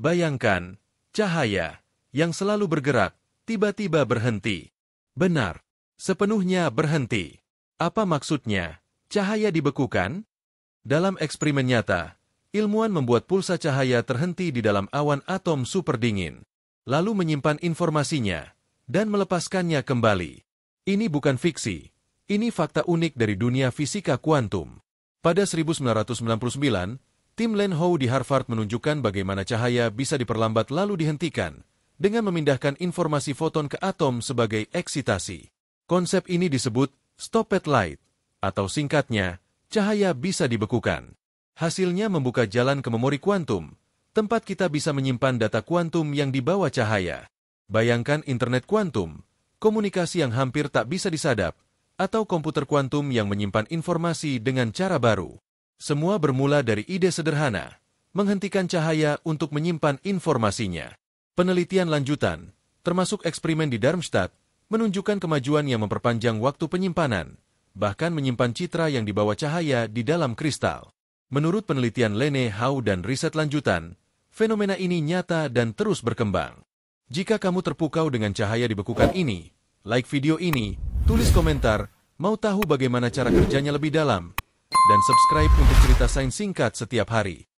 Bayangkan, cahaya yang selalu bergerak tiba-tiba berhenti. Benar, sepenuhnya berhenti. Apa maksudnya? Cahaya dibekukan? Dalam eksperimen nyata, ilmuwan membuat pulsa cahaya terhenti di dalam awan atom super dingin, lalu menyimpan informasinya dan melepaskannya kembali. Ini bukan fiksi, ini fakta unik dari dunia fisika kuantum. Pada 1999, Tim Len Ho di Harvard menunjukkan bagaimana cahaya bisa diperlambat lalu dihentikan dengan memindahkan informasi foton ke atom sebagai eksitasi. Konsep ini disebut at light, atau singkatnya, cahaya bisa dibekukan. Hasilnya membuka jalan ke memori kuantum, tempat kita bisa menyimpan data kuantum yang dibawa cahaya. Bayangkan internet kuantum, komunikasi yang hampir tak bisa disadap, atau komputer kuantum yang menyimpan informasi dengan cara baru. Semua bermula dari ide sederhana, menghentikan cahaya untuk menyimpan informasinya. Penelitian lanjutan, termasuk eksperimen di Darmstadt, menunjukkan kemajuan yang memperpanjang waktu penyimpanan, bahkan menyimpan citra yang dibawa cahaya di dalam kristal. Menurut penelitian Lene Hau dan riset lanjutan, fenomena ini nyata dan terus berkembang. Jika kamu terpukau dengan cahaya dibekukan ini, like video ini, tulis komentar, mau tahu bagaimana cara kerjanya lebih dalam, dan subscribe untuk cerita sains singkat setiap hari.